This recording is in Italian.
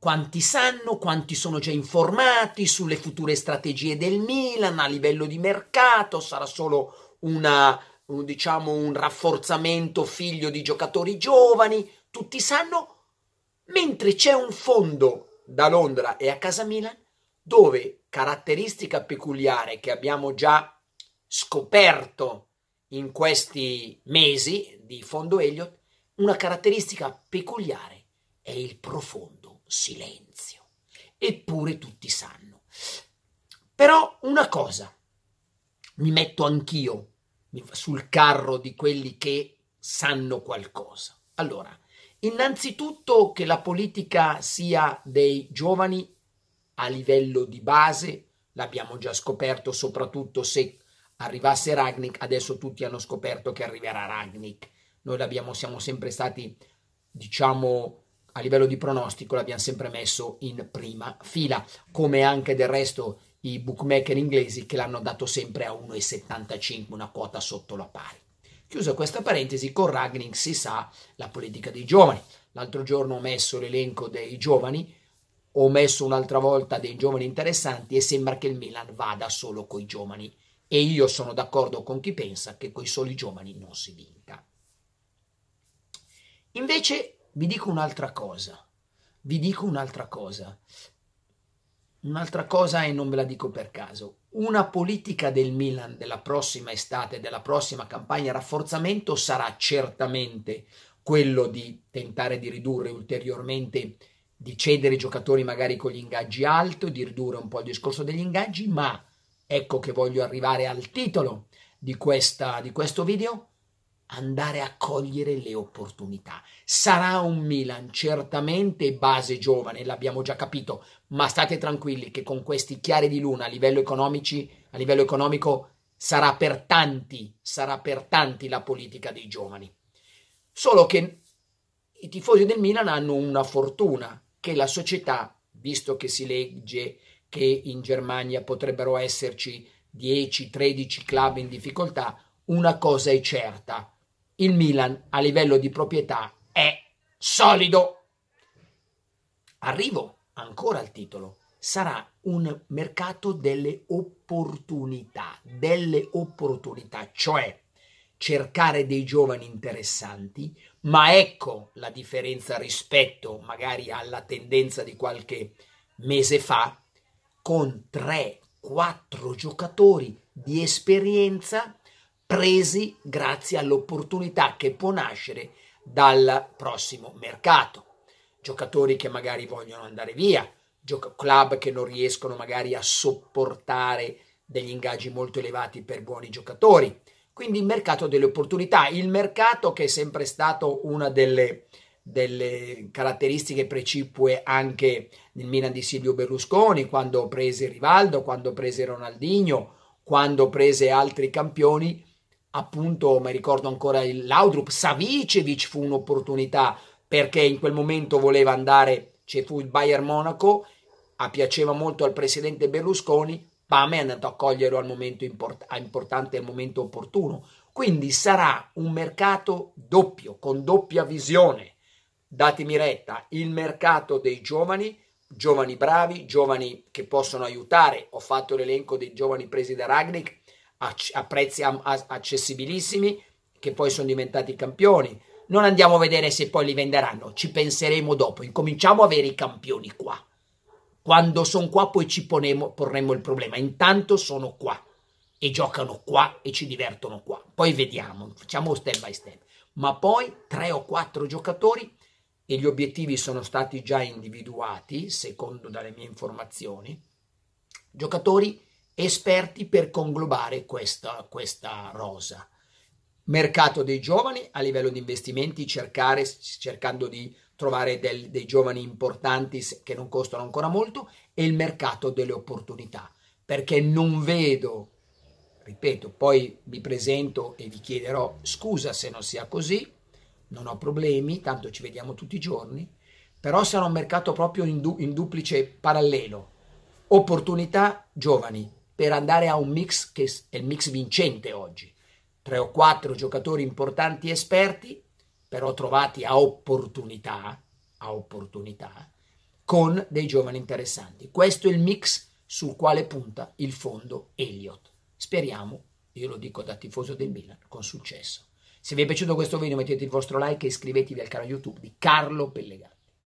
quanti sanno, quanti sono già informati sulle future strategie del Milan a livello di mercato, sarà solo una, un, diciamo, un rafforzamento figlio di giocatori giovani, tutti sanno, mentre c'è un fondo da Londra e a casa Milan dove caratteristica peculiare che abbiamo già scoperto in questi mesi di fondo Elliott, una caratteristica peculiare è il profondo silenzio. Eppure tutti sanno. Però una cosa, mi metto anch'io sul carro di quelli che sanno qualcosa. Allora, innanzitutto che la politica sia dei giovani a livello di base, l'abbiamo già scoperto soprattutto se arrivasse Ragnik, adesso tutti hanno scoperto che arriverà Ragnik. Noi siamo sempre stati, diciamo, a livello di pronostico l'abbiamo sempre messo in prima fila, come anche del resto i bookmaker inglesi che l'hanno dato sempre a 1,75, una quota sotto la pari. Chiusa questa parentesi, con Ragnin si sa la politica dei giovani. L'altro giorno ho messo l'elenco dei giovani, ho messo un'altra volta dei giovani interessanti e sembra che il Milan vada solo coi giovani. E io sono d'accordo con chi pensa che coi soli giovani non si vinca. Invece vi dico un'altra cosa, vi dico un'altra cosa, un'altra cosa e non ve la dico per caso. Una politica del Milan della prossima estate, della prossima campagna rafforzamento sarà certamente quello di tentare di ridurre ulteriormente, di cedere i giocatori magari con gli ingaggi alto, di ridurre un po' il discorso degli ingaggi, ma ecco che voglio arrivare al titolo di, questa, di questo video andare a cogliere le opportunità. Sarà un Milan certamente base giovane, l'abbiamo già capito, ma state tranquilli che con questi chiari di luna a livello, a livello economico sarà per tanti, sarà per tanti la politica dei giovani. Solo che i tifosi del Milan hanno una fortuna che la società, visto che si legge che in Germania potrebbero esserci 10-13 club in difficoltà, una cosa è certa, il Milan a livello di proprietà è solido. Arrivo ancora al titolo. Sarà un mercato delle opportunità, delle opportunità, cioè cercare dei giovani interessanti, ma ecco la differenza rispetto magari alla tendenza di qualche mese fa, con 3-4 giocatori di esperienza presi grazie all'opportunità che può nascere dal prossimo mercato. Giocatori che magari vogliono andare via, gioca- club che non riescono magari a sopportare degli ingaggi molto elevati per buoni giocatori. Quindi il mercato delle opportunità, il mercato che è sempre stato una delle, delle caratteristiche precipue anche nel Milan di Silvio Berlusconi, quando prese Rivaldo, quando prese Ronaldinho, quando prese altri campioni, appunto, mi ricordo ancora l'Audrup, Savicevic fu un'opportunità perché in quel momento voleva andare, ci fu il Bayern Monaco, a piaceva molto al presidente Berlusconi, Pame è andato a coglierlo al momento import- importante, al momento opportuno. Quindi sarà un mercato doppio, con doppia visione. Datemi retta, il mercato dei giovani, giovani bravi, giovani che possono aiutare. Ho fatto l'elenco dei giovani presi da Ragnick, a, prezzi a, accessibilissimi che poi sono diventati campioni. Non andiamo a vedere se poi li venderanno, ci penseremo dopo. Incominciamo a avere i campioni qua. Quando sono qua poi ci ponemo, porremo il problema. Intanto sono qua e giocano qua e ci divertono qua. Poi vediamo, facciamo step by step. Ma poi tre o quattro giocatori e gli obiettivi sono stati già individuati, secondo dalle mie informazioni, giocatori esperti per conglobare questa, questa rosa. Mercato dei giovani a livello di investimenti, cercare, cercando di trovare del, dei giovani importanti che non costano ancora molto, e il mercato delle opportunità, perché non vedo, ripeto, poi mi presento e vi chiederò scusa se non sia così, non ho problemi, tanto ci vediamo tutti i giorni, però sarà un mercato proprio in, du in duplice parallelo, opportunità giovani, per andare a un mix che è il mix vincente oggi. Tre o quattro giocatori importanti esperti, però trovati a opportunità, a opportunità, con dei giovani interessanti. Questo è il mix sul quale punta il fondo Elliott. Speriamo, io lo dico da tifoso del Milan, con successo. Se vi è piaciuto questo video mettete il vostro like e iscrivetevi al canale YouTube di Carlo Pellegato.